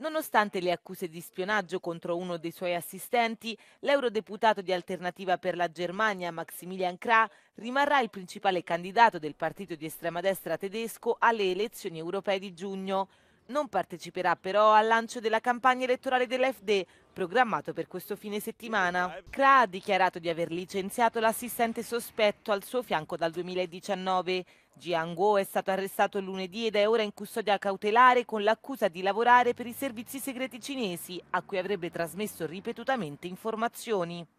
Nonostante le accuse di spionaggio contro uno dei suoi assistenti, l'eurodeputato di Alternativa per la Germania Maximilian Krah rimarrà il principale candidato del partito di estrema destra tedesco alle elezioni europee di giugno non parteciperà però al lancio della campagna elettorale dell'FD programmato per questo fine settimana. Kra ha dichiarato di aver licenziato l'assistente sospetto al suo fianco dal 2019. Jiang Guo è stato arrestato lunedì ed è ora in custodia cautelare con l'accusa di lavorare per i servizi segreti cinesi, a cui avrebbe trasmesso ripetutamente informazioni.